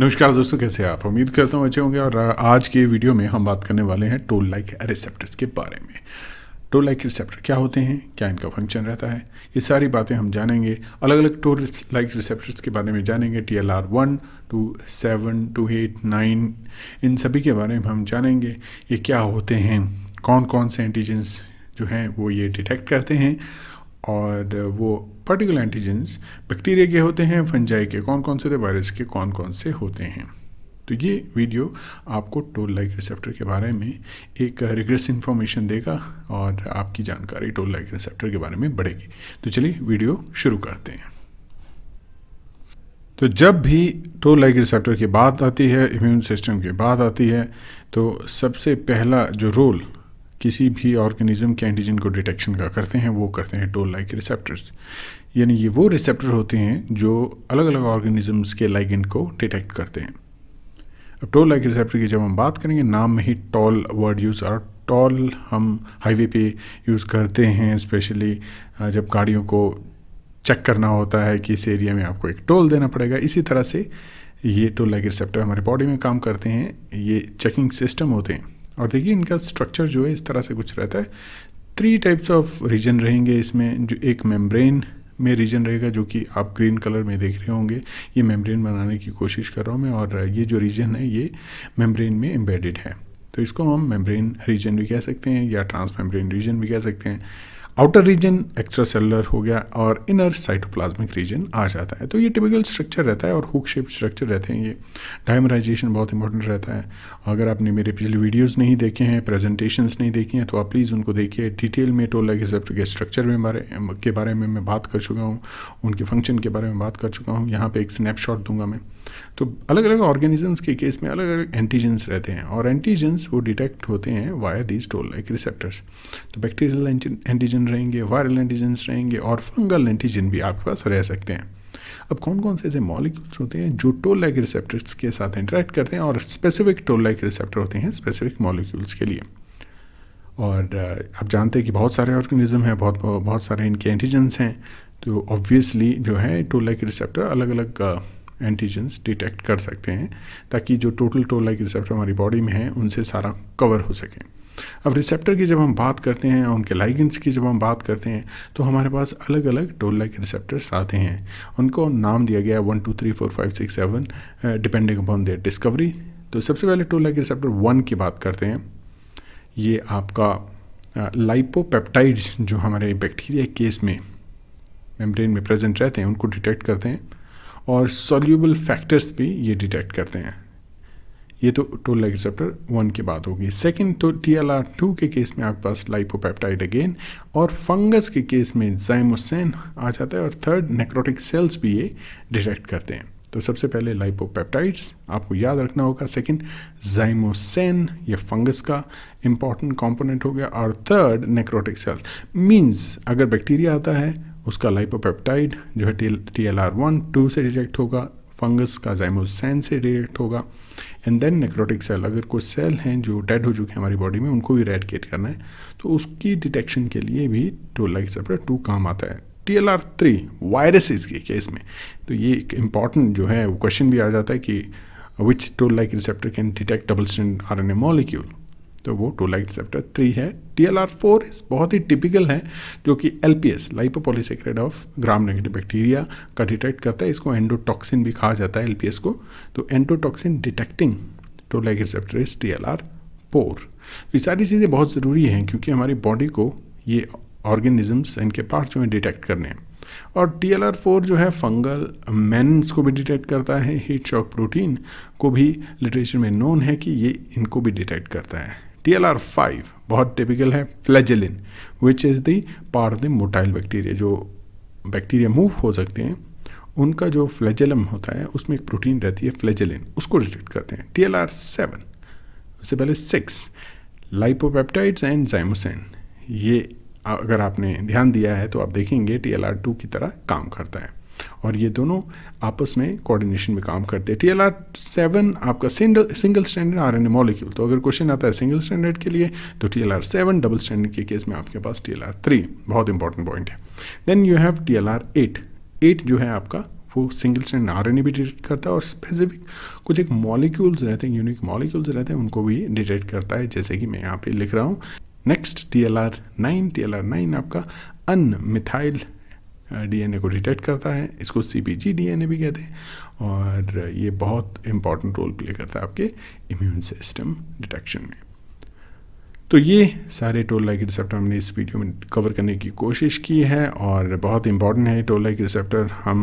नमस्कार दोस्तों कैसे आप उम्मीद करता हूँ अच्छे होंगे और आज के वीडियो में हम बात करने वाले हैं टोल लाइक रिसेप्टर्स के बारे में टोल लाइक रिसेप्टर क्या होते हैं क्या इनका फंक्शन रहता है ये सारी बातें हम जानेंगे अलग अलग टोल लाइक रिसेप्टर्स के बारे में जानेंगे T L R one two seven two eight nine इन सभी के बारे में हम जानेंगे ये क्या होते हैं कौन कौन से एंटीजेंस जो हैं वो ये डिटेक्ट करते हैं और वो पर्टिकुलर एंटीजेंस बैक्टीरिया के होते हैं फंजाई के कौन कौन से थे वायरस के कौन कौन से होते हैं तो ये वीडियो आपको टोल लाइक रिसेप्टर के बारे में एक रिग्रेस इन्फॉर्मेशन देगा और आपकी जानकारी टोल लाइक रिसेप्टर के बारे में बढ़ेगी तो चलिए वीडियो शुरू करते हैं तो जब भी टोल लाइक रिसेप्टर की बात आती है इम्यून सिस्टम की बात आती है तो सबसे पहला जो रोल किसी भी ऑर्गेनिज्म के एंटीजन को डिटेक्शन का करते हैं वो करते हैं टोल लाइक रिसेप्टर्स यानी ये वो रिसेप्टर होते हैं जो अलग अलग ऑर्गेनिजम्स के लाइगेंड को डिटेक्ट करते हैं अब टोल लाइक रिसेप्टर की जब हम बात करेंगे नाम में ही toll word use or toll हम हाईवे पे यूज़ करते हैं स्पेशली जब गाड़ियों को चेक करना होता है कि इस एरिया में आपको एक टोल देना पड़ेगा इसी तरह से ये टोल लाइक रिसेप्टर हमारे बॉडी में काम करते हैं ये चेकिंग सिस्टम होते हैं और देखिए इनका स्ट्रक्चर जो है इस तरह से कुछ रहता है थ्री टाइप्स ऑफ रीजन रहेंगे इसमें जो एक मेम्ब्रेन में रीजन रहेगा जो कि आप ग्रीन कलर में देख रहे होंगे ये मेम्ब्रेन बनाने की कोशिश कर रहा हूँ मैं और ये जो रीजन है ये मेम्ब्रेन में एम्बेडेड है तो इसको हम मेम्ब्रेन रीजन भी कह सकते हैं या ट्रांस मेम्ब्रेन रीजन भी कह सकते हैं आउटर रीजन एक्स्ट्रा सेलर हो गया और इनर साइटोप्लाज्मिक रीजन आ जाता है तो ये टिपिकल स्ट्रक्चर रहता है और हुक शेप स्ट्रक्चर रहते हैं ये डायमराइजेशन बहुत इंपॉर्टेंट रहता है अगर आपने मेरे पिछले वीडियोज़ नहीं देखे हैं प्रेजेंटेशन नहीं देखी हैं तो आप प्लीज़ उनको देखिए डिटेल में टोला तो के के स्ट्रक्चर में बारे के बारे में मैं बात कर चुका हूँ उनके फंक्शन के बारे में बात कर चुका हूँ यहाँ पर एक स्नैपशॉट दूंगा मैं तो अलग अलग ऑर्गेनिजम्स के केस में अलग अलग एंटीजेंस रहते हैं और एंटीजेंस वो डिटेक्ट होते हैं via these toll like receptors तो बैक्टीरियल एंटीजन एंटीजन रहेंगे वायरल एंटीजन रहेंगे और फंगल एंटीजन भी आपके पास रह सकते हैं अब कौन कौन से ऐसे मॉलिक्यूल्स होते हैं जो टोल लाइक रिसेप्टर्स के साथ इंटरेक्ट करते हैं और स्पेसिफिक टोल लाइक रिसेप्टर होते हैं स्पेसिफिक मॉलिक्यूल्स के लिए और आप जानते हैं कि बहुत सारे ऑर्गेनिज्म हैं बहुत बहुत सारे इनके एंटीजेंस हैं तो ऑब्वियसली जो है टोल लाइक रिसेप्टर अलग अलग एंटीजेंस डिटेक्ट कर सकते हैं ताकि जो टोटल टोल लाइक रिसेप्टर हमारी बॉडी में है उनसे सारा कवर हो सके अब रिसेप्टर की जब हम बात करते हैं उनके लाइगेंट्स की जब हम बात करते हैं तो हमारे पास अलग अलग टोल लाइक रिसेप्टर्स आते हैं उनको नाम दिया गया one two three four five six seven depending upon their discovery तो सबसे पहले टोल लाइक रिसेप्टर वन की बात करते हैं ये आपका लाइपोपेप्टाइड्स जो हमारे बैक्टीरिया केस में मेम्ब्रेन में प्रेजेंट रहते हैं उनको डिटेक्ट करते हैं और सोल्यूबल फैक्टर्स भी ये डिटेक्ट करते हैं ये तो टोल रिसेप्टर वन की बात होगी सेकंड तो टी एल आर टू के केस में आपके पास लाइपोपेप्टाइड अगेन और फंगस के केस में जाइमोसैन आ जाता है और थर्ड नेक्रोटिक सेल्स भी ये डिटेक्ट करते हैं तो सबसे पहले लाइपोपेप्टाइड्स आपको याद रखना होगा सेकंड जाइमोसैन ये फंगस का इंपॉर्टेंट कंपोनेंट हो गया और थर्ड नेक्रोटिक सेल्स मींस अगर बैक्टीरिया आता है उसका लाइपोपेप्टाइड जो है T L R one two से डिटेक्ट होगा फंगस का जैमोसैन से डिटेक्ट होगा एंड देन नेक्रोटिक सेल अगर कोई सेल हैं जो डेड हो चुके हैं हमारी बॉडी में उनको भी रेडिकेट करना है तो उसकी डिटेक्शन के लिए भी टोला लाइक सेपरेट टू काम आता है T L R three viruses के केस में तो ये एक इम्पॉर्टेंट जो है वो क्वेश्चन भी आ जाता है कि which toll like receptor can detect double stand R N A molecule तो वो टू लाइट थ्री है टी एल आर फोर बहुत ही टिपिकल है जो कि L P S lipopolysaccharide of gram negative bacteria का डिटेक्ट करता है इसको एंडोटॉक्सिन भी कहा जाता है एल पी एस को तो endotoxin detecting to light receptor is T L R four ये सारी चीज़ें बहुत ज़रूरी हैं क्योंकि हमारी बॉडी को ये ऑर्गेनिजम्स इनके पार्ट जो हैं डिटेक्ट करने हैं और टी एल आर फोर जो है फंगल मैनस को भी डिटेक्ट करता है हीट शॉक प्रोटीन को भी लिटरेचर में नोन है कि ये इनको भी डिटेक्ट करता है टी एल आर फाइव बहुत टिपिकल है flagellin which is the part of the motile bacteria जो बैक्टीरिया मूव हो सकते हैं उनका जो फ्लैजलम होता है उसमें एक प्रोटीन रहती है फ्लैजिलिन उसको रिजेक्ट करते हैं टी एल आर सेवन उससे पहले सिक्स लाइपोपेप्टाइड्स एंड जैमोसैन ये अगर आपने ध्यान दिया है तो आप देखेंगे टी एल आर टू की तरह काम करता है और ये दोनों आपस में कोऑर्डिनेशन में काम करते हैं टी एल आर सेवन आपका single single standard R N A molecule तो अगर क्वेश्चन आता है सिंगल स्टैंडर्ड के लिए तो T L R seven double standard के केस में आपके पास टी एल आर थ्री बहुत इंपॉर्टेंट पॉइंट है then you have T L R eight eight जो है आपका वो single stand R N A भी डिटेक्ट करता है और स्पेसिफिक कुछ एक मॉलिक्यूल्स रहते हैं यूनिक मॉलिक्यूल्स रहते हैं उनको भी डिटेक्ट करता है जैसे कि मैं यहाँ पे लिख रहा हूँ next T L R nine T L R nine आपका मिथाइल डीएनए को डिटेक्ट करता है इसको सीपीजी डीएनए भी कहते हैं और ये बहुत इम्पॉर्टेंट रोल प्ले करता है आपके इम्यून सिस्टम डिटेक्शन में तो ये सारे टोल लाइक रिसेप्टर हमने इस वीडियो में कवर करने की कोशिश की है और बहुत इंपॉर्टेंट है टोल लाइक रिसेप्टर हम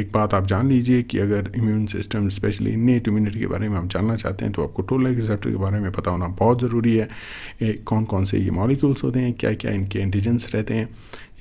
एक बात आप जान लीजिए कि अगर immune system specially innate immunity के बारे में हम जानना चाहते हैं तो आपको टोल लाइक रिसेप्टर के बारे में पता होना बहुत ज़रूरी है कौन कौन से ये मॉलिक्यूल्स होते हैं क्या क्या इनके एंटीजेंस रहते हैं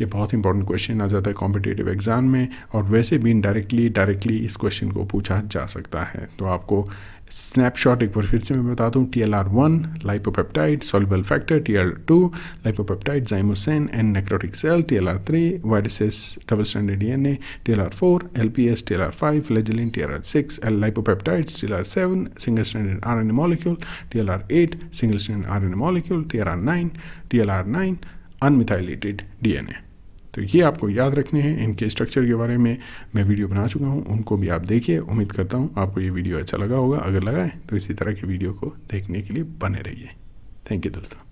ये बहुत इंपॉर्टेंट क्वेश्चन आ जाता है कॉम्पिटेटिव एग्ज़ाम में और वैसे भी इनडायरेक्टली डायरेक्टली इस क्वेश्चन को पूछा जा सकता है तो आपको स्नैपशॉट एक बार फिर से मैं बता दूं T L R one lipopeptide soluble factor T L two lipopeptide zymosin and necrotic cell T L R three viruses double standard D N A T L R four L P S T L R five flagellin T L R six L lipopeptides T L R seven single standard R N A molecule T L R eight single R R N A molecule T nine T L R nine TRR9, D N A तो ये आपको याद रखने हैं इनके structure के बारे में मैं वीडियो बना चुका हूँ उनको भी आप देखिए उम्मीद करता हूँ आपको ये वीडियो अच्छा लगा होगा अगर लगा तो इसी तरह की वीडियो को देखने के लिए बने रहिए थैंक यू दोस्तों